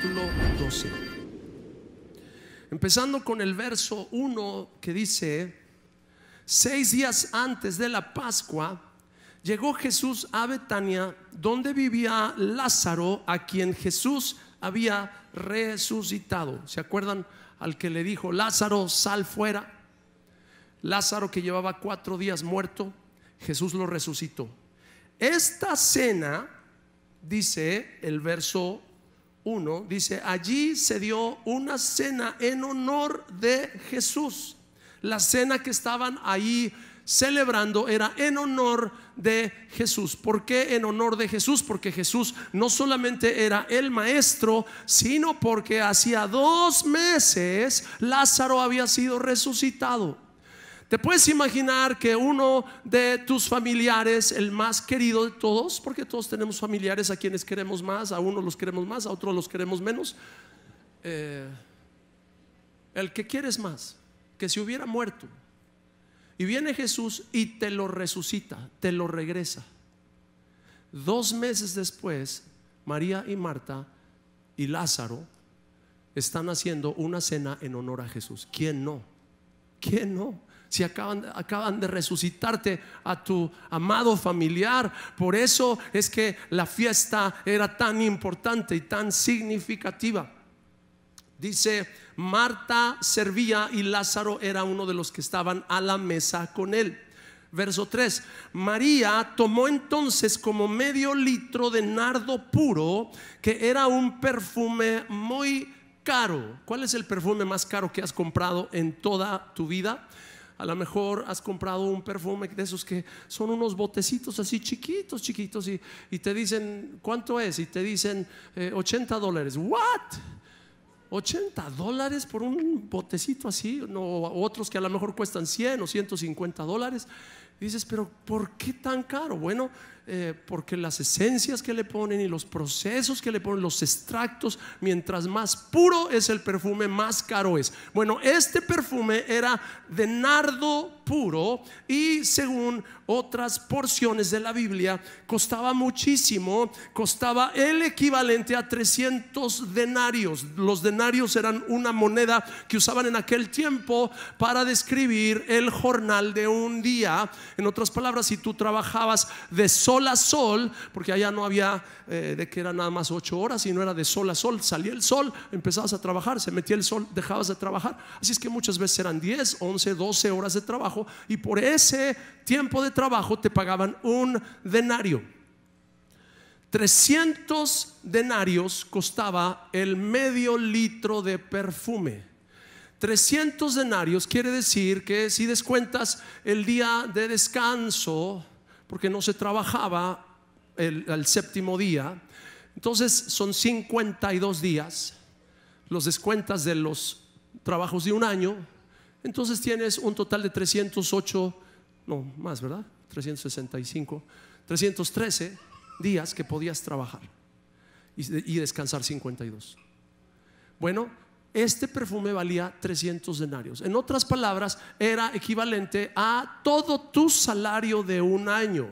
capítulo 12. Empezando con el verso 1 que dice, seis días antes de la Pascua, llegó Jesús a Betania, donde vivía Lázaro, a quien Jesús había resucitado. ¿Se acuerdan al que le dijo, Lázaro, sal fuera? Lázaro que llevaba cuatro días muerto, Jesús lo resucitó. Esta cena, dice el verso uno dice, allí se dio una cena en honor de Jesús. La cena que estaban ahí celebrando era en honor de Jesús. ¿Por qué en honor de Jesús? Porque Jesús no solamente era el maestro, sino porque hacía dos meses Lázaro había sido resucitado. ¿Te puedes imaginar que uno de tus familiares, el más querido de todos, porque todos tenemos familiares a quienes queremos más, a unos los queremos más, a otros los queremos menos, eh, el que quieres más, que si hubiera muerto, y viene Jesús y te lo resucita, te lo regresa. Dos meses después, María y Marta y Lázaro están haciendo una cena en honor a Jesús. ¿Quién no? ¿Quién no? si acaban, de resucitarte a tu amado familiar. Por eso es que la fiesta era tan importante y tan significativa. Dice, Marta servía y Lázaro era uno de los que estaban a la mesa con él. Verso 3, María tomó entonces como medio litro de nardo puro, que era un perfume muy caro. ¿Cuál es el perfume más caro que has comprado en toda tu vida? a lo mejor has comprado un perfume de esos que son unos botecitos así chiquitos, chiquitos, y, te dicen, ¿cuánto es? Y te dicen 80 eh, dólares. ¿What? 80 dólares por un botecito así, no, otros que a lo mejor cuestan 100 o 150 dólares dices, pero ¿por qué tan caro? Bueno, eh, porque las esencias que le ponen y los procesos que le ponen, los extractos, mientras más puro es el perfume, más caro es. Bueno, este perfume era de nardo puro y según otras porciones de la Biblia, costaba muchísimo, costaba el equivalente a 300 denarios. Los denarios eran una moneda que usaban en aquel tiempo para describir el jornal de un día en otras palabras, si tú trabajabas de sol a sol, porque allá no había eh, de que era nada más ocho horas, sino era de sol a sol, salía el sol, empezabas a trabajar, se metía el sol, dejabas de trabajar. Así es que muchas veces eran 10, 11, 12 horas de trabajo y por ese tiempo de trabajo te pagaban un denario. 300 denarios costaba el medio litro de perfume. 300 denarios quiere decir que si descuentas el día de descanso, porque no se trabajaba el, séptimo día, entonces son 52 días, los descuentas de los trabajos de un año, entonces tienes un total de 308, no, más, ¿verdad? 365, 313 días que podías trabajar y, y descansar 52. Bueno, este perfume valía 300 denarios. En otras palabras, era equivalente a todo tu salario de un año.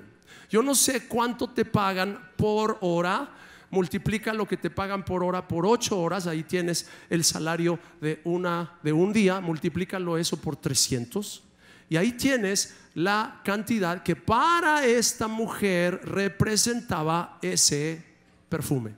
Yo no sé cuánto te pagan por hora. Multiplica lo que te pagan por hora por 8 horas. Ahí tienes el salario de, una, de un día. Multiplícalo eso por 300. Y ahí tienes la cantidad que para esta mujer representaba ese perfume.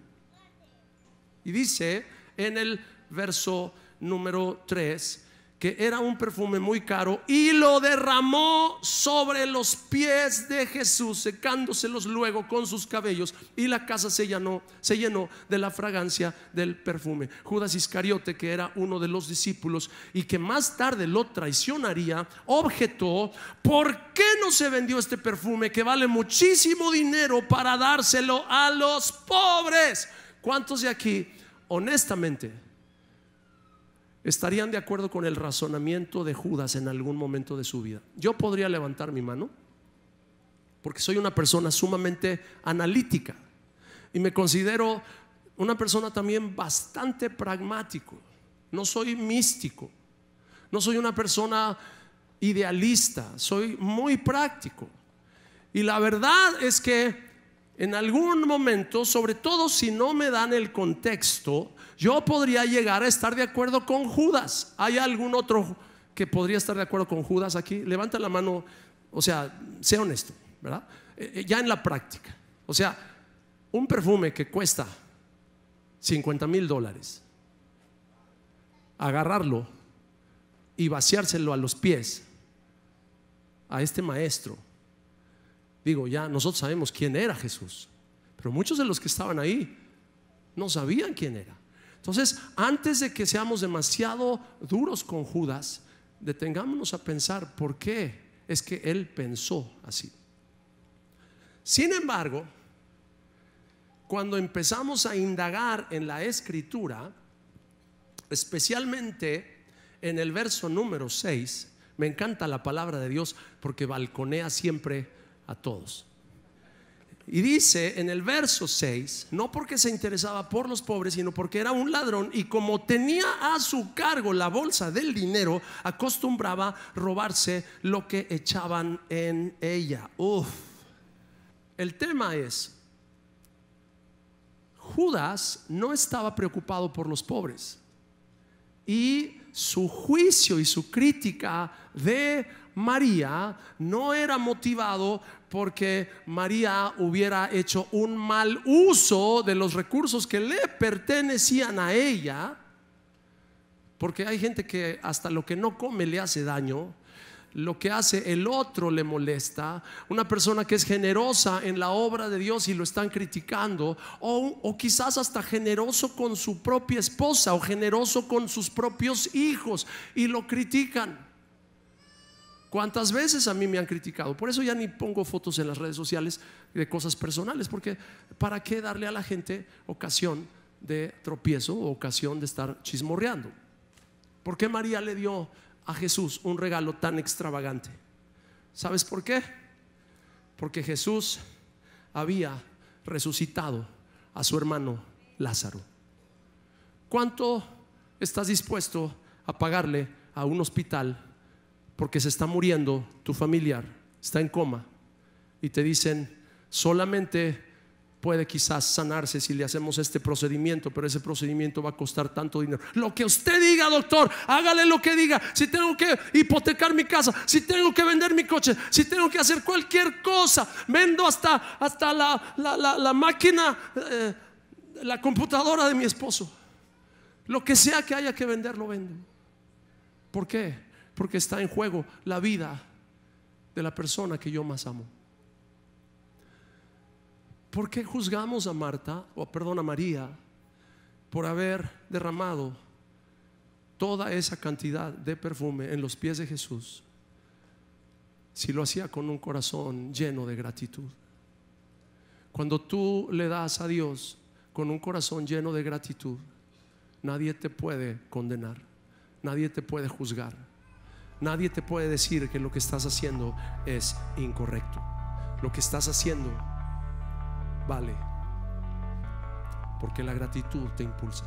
Y dice en el verso número 3, que era un perfume muy caro, y lo derramó sobre los pies de Jesús, secándoselos luego con sus cabellos, y la casa se llenó, se llenó de la fragancia del perfume. Judas Iscariote, que era uno de los discípulos y que más tarde lo traicionaría, objetó, ¿por qué no se vendió este perfume que vale muchísimo dinero para dárselo a los pobres? ¿Cuántos de aquí, honestamente, estarían de acuerdo con el razonamiento de Judas en algún momento de su vida. Yo podría levantar mi mano porque soy una persona sumamente analítica y me considero una persona también bastante pragmático. No soy místico, no soy una persona idealista, soy muy práctico. Y la verdad es que en algún momento, sobre todo si no me dan el contexto, yo podría llegar a estar de acuerdo con Judas. ¿Hay algún otro que podría estar de acuerdo con Judas aquí? Levanta la mano, o sea, sea honesto, ¿verdad? Eh, eh, ya en la práctica. O sea, un perfume que cuesta 50 mil dólares, agarrarlo y vaciárselo a los pies a este maestro Digo, ya nosotros sabemos quién era Jesús, pero muchos de los que estaban ahí no sabían quién era. Entonces, antes de que seamos demasiado duros con Judas, detengámonos a pensar por qué es que él pensó así. Sin embargo, cuando empezamos a indagar en la escritura, especialmente en el verso número 6, me encanta la palabra de Dios porque balconea siempre a todos. Y dice en el verso 6, no porque se interesaba por los pobres, sino porque era un ladrón y como tenía a su cargo la bolsa del dinero, acostumbraba robarse lo que echaban en ella. Uf. El tema es, Judas no estaba preocupado por los pobres y su juicio y su crítica de María no era motivado porque María hubiera hecho un mal uso de los recursos que le pertenecían a ella, porque hay gente que hasta lo que no come le hace daño, lo que hace el otro le molesta, una persona que es generosa en la obra de Dios y lo están criticando, o, quizás hasta generoso con su propia esposa o generoso con sus propios hijos y lo critican. ¿Cuántas veces a mí me han criticado? Por eso ya ni pongo fotos en las redes sociales de cosas personales, porque ¿para qué darle a la gente ocasión de tropiezo o ocasión de estar chismorreando? ¿Por qué María le dio a Jesús un regalo tan extravagante. ¿Sabes por qué? Porque Jesús había resucitado a su hermano Lázaro. ¿Cuánto estás dispuesto a pagarle a un hospital porque se está muriendo tu familiar, está en coma, y te dicen, solamente puede quizás sanarse si le hacemos este procedimiento, pero ese procedimiento va a costar tanto dinero. Lo que usted diga, doctor, hágale lo que diga. Si tengo que hipotecar mi casa, si tengo que vender mi coche, si tengo que hacer cualquier cosa, vendo hasta, hasta la, máquina, eh, la computadora de mi esposo. Lo que sea que haya que vender, lo vendo. ¿Por qué? Porque está en juego la vida de la persona que yo más amo. ¿Por qué juzgamos a Marta, o perdón, a María, por haber derramado toda esa cantidad de perfume en los pies de Jesús si lo hacía con un corazón lleno de gratitud? Cuando tú le das a Dios con un corazón lleno de gratitud, nadie te puede condenar, nadie te puede juzgar, nadie te puede decir que lo que estás haciendo es incorrecto, lo que estás haciendo vale, porque la gratitud te impulsa.